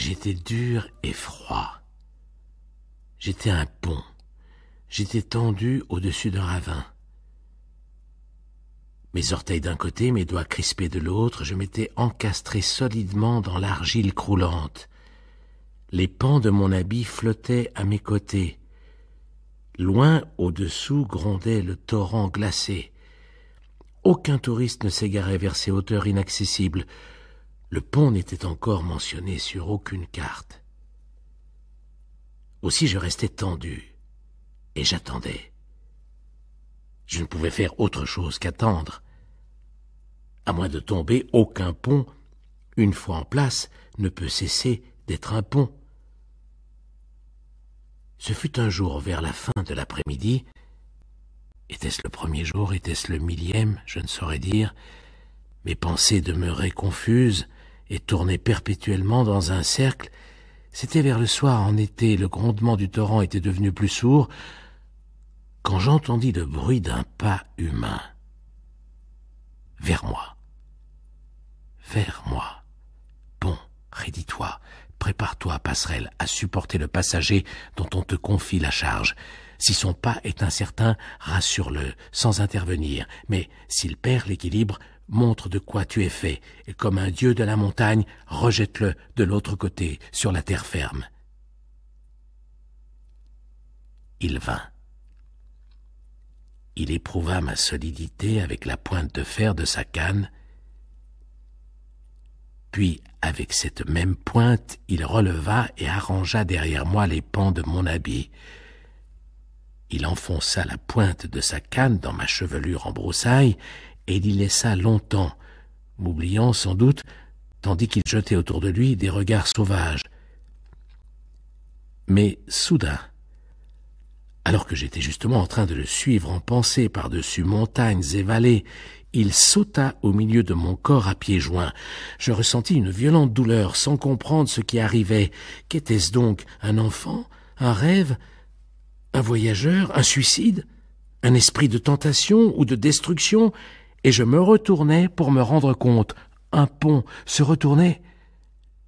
J'étais dur et froid. J'étais un pont. J'étais tendu au-dessus d'un ravin. Mes orteils d'un côté, mes doigts crispés de l'autre, je m'étais encastré solidement dans l'argile croulante. Les pans de mon habit flottaient à mes côtés. Loin au-dessous grondait le torrent glacé. Aucun touriste ne s'égarait vers ces hauteurs inaccessibles. Le pont n'était encore mentionné sur aucune carte. Aussi je restais tendu, et j'attendais. Je ne pouvais faire autre chose qu'attendre. À moins de tomber, aucun pont, une fois en place, ne peut cesser d'être un pont. Ce fut un jour vers la fin de l'après-midi. Était-ce le premier jour, était-ce le millième, je ne saurais dire. Mes pensées demeuraient confuses et tournait perpétuellement dans un cercle. C'était vers le soir en été, le grondement du torrent était devenu plus sourd, quand j'entendis le bruit d'un pas humain. Vers moi. Vers moi. Bon, rédis toi prépare-toi, passerelle, à supporter le passager dont on te confie la charge. Si son pas est incertain, rassure-le, sans intervenir, mais s'il perd l'équilibre, montre de quoi tu es fait, et comme un dieu de la montagne, rejette-le de l'autre côté, sur la terre ferme. Il vint. Il éprouva ma solidité avec la pointe de fer de sa canne, puis avec cette même pointe, il releva et arrangea derrière moi les pans de mon habit. Il enfonça la pointe de sa canne dans ma chevelure en broussailles et il laissa longtemps, m'oubliant sans doute, tandis qu'il jetait autour de lui des regards sauvages. Mais soudain, alors que j'étais justement en train de le suivre en pensée par-dessus montagnes et vallées, il sauta au milieu de mon corps à pieds joints. Je ressentis une violente douleur sans comprendre ce qui arrivait. Qu'était-ce donc Un enfant Un rêve Un voyageur Un suicide Un esprit de tentation ou de destruction et je me retournai pour me rendre compte. Un pont, se retournait.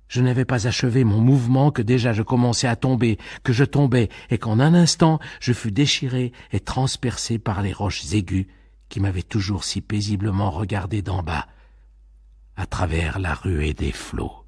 Je n'avais pas achevé mon mouvement que déjà je commençais à tomber, que je tombais, et qu'en un instant je fus déchiré et transpercé par les roches aiguës qui m'avaient toujours si paisiblement regardé d'en bas, à travers la ruée des flots.